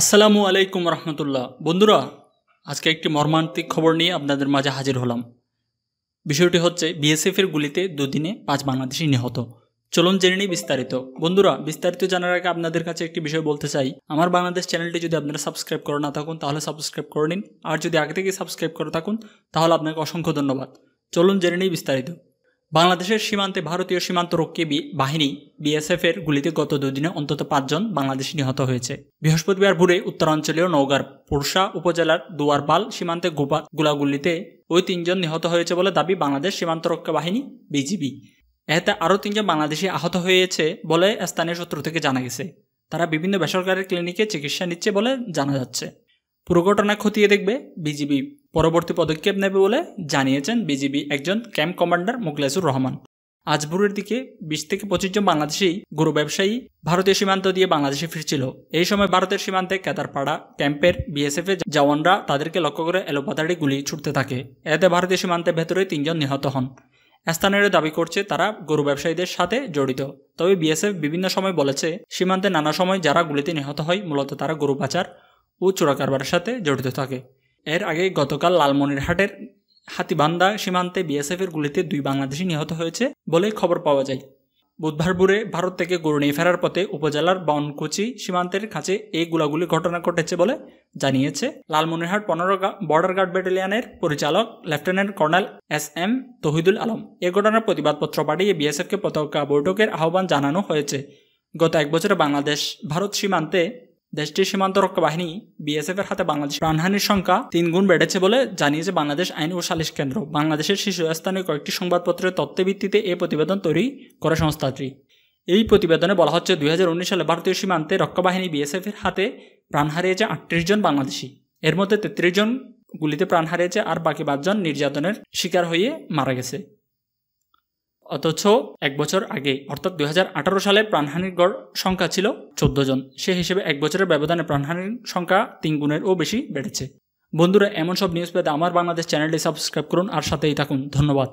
আসসালামু আলাইকুম রহমতুল্লাহ বন্ধুরা আজকে একটি মর্মান্তিক খবর নিয়ে আপনাদের মাঝে হাজির হলাম বিষয়টি হচ্ছে বিএসএফের গুলিতে দুদিনে পাঁচ বাংলাদেশি নিহত চলুন জেনে নিই বিস্তারিত বন্ধুরা বিস্তারিত জানার আগে আপনাদের কাছে একটি বিষয় বলতে চাই আমার বাংলাদেশ চ্যানেলটি যদি আপনারা সাবস্ক্রাইব করে না থাকুন তাহলে সাবস্ক্রাইব করে নিন আর যদি আগে থেকে সাবস্ক্রাইব করে থাকুন তাহলে আপনাকে অসংখ্য ধন্যবাদ চলুন জেনে নিই বিস্তারিত বাংলাদেশের সীমান্তে ভারতীয় সীমান্ত রক্ষী বাহিনী বিএসএফের গুলিতে গত দুদিনে অন্তত পাঁচজন বাংলাদেশি নিহত হয়েছে বৃহস্পতিবার ভোরে উত্তরাঞ্চলীয় নওগাঁর পুরসা উপজেলার দুয়ারপাল সীমান্তে গুলাগুলিতে ওই তিনজন নিহত হয়েছে বলে দাবি বাংলাদেশ সীমান্ত রক্ষা বাহিনী বিজিবি এতে আরও তিনজন বাংলাদেশি আহত হয়েছে বলে স্থানীয় সূত্র থেকে জানা গেছে তারা বিভিন্ন বেসরকারি ক্লিনিকে চিকিৎসা নিচ্ছে বলে জানা যাচ্ছে পুরো ঘটনা খতিয়ে দেখবে বিজিবি পরবর্তী পদক্ষেপ নেবে বলে জানিয়েছেন বিজিবি একজন ক্যাম্প কমান্ডার মোকলেসুর রহমান আজবুরের দিকে বিশ থেকে পঁচিশ জন বাংলাদেশি গরু ব্যবসায়ী ভারতীয় সীমান্ত দিয়ে বাংলাদেশে ফিরছিল এই সময় ভারতের সীমান্তে কেদারপাড়া ক্যাম্পের বিএসএফ এর জওয়ানরা তাদেরকে লক্ষ্য করে এলোপাতাড়ি গুলি ছুটতে থাকে এতে ভারতীয় সীমান্তের ভেতরে তিনজন নিহত হন স্থানীয় দাবি করছে তারা গরু ব্যবসায়ীদের সাথে জড়িত তবে বিএসএফ বিভিন্ন সময় বলেছে সীমান্তে নানা সময় যারা গুলিতে নিহত হয় মূলত তারা গরু পাচার ও কারবারের সাথে জড়িত থাকে এর আগে গতকাল লালমনিরহাটের হাতিবান্ধা সীমান্তে বিএসএফের গুলিতে দুই বাংলাদেশি নিহত হয়েছে বলে খবর পাওয়া যায় বুধবার ভোরে ভারত থেকে গরু নিয়ে ফেরার পথে উপজেলার বনকুচি সীমান্তের কাছে এই গুলাগুলি ঘটনা ঘটেছে বলে জানিয়েছে লালমনিরহাট পনেরো বর্ডার গার্ড ব্যাটালিয়নের পরিচালক lieutenant colonel S M Tahidul Alam এ ঘটনার প্রতিবাদপত্র পাঠিয়ে বিএসএফকে পতাকা বৈঠকের আহ্বান জানানো হয়েছে গত এক বছরে বাংলাদেশ ভারত সীমান্তে দেশটির সীমান্ত রক্ষা বাহিনী বিএসএফ এর হাতে বাংলাদেশ প্রাণহানির সংখ্যা তিন গুণ বেড়েছে বলে জানিয়েছে বাংলাদেশ আইন ও সালিশ কেন্দ্র বাংলাদেশের শীর্ষস্থানীয় কয়েকটি সংবাদপত্রের তথ্যের ভিত্তিতে এই প্রতিবেদন তৈরি করে সংস্থাটি এই প্রতিবেদনে বলা হচ্ছে দুই সালে ভারতীয় সীমান্তে রক্ষা বাহিনী বিএসএফ এর হাতে প্রাণ হারিয়েছে আটত্রিশ জন বাংলাদেশি এর মধ্যে তেত্রিশ জন গুলিতে প্রাণ হারিয়েছে আর বাকি পাঁচজন নির্যাতনের শিকার হয়ে মারা গেছে অথচ এক বছর আগে অর্থাৎ দুই সালে প্রাণহানির গড় সংখ্যা ছিল চোদ্দ জন সে হিসেবে এক বছরের ব্যবধানে প্রাণহানির সংখ্যা তিন গুণেরও বেশি বেড়েছে বন্ধুরা এমন সব নিউজ পেতে আমার বাংলাদেশ চ্যানেলটি সাবস্ক্রাইব করুন আর সাথেই থাকুন ধন্যবাদ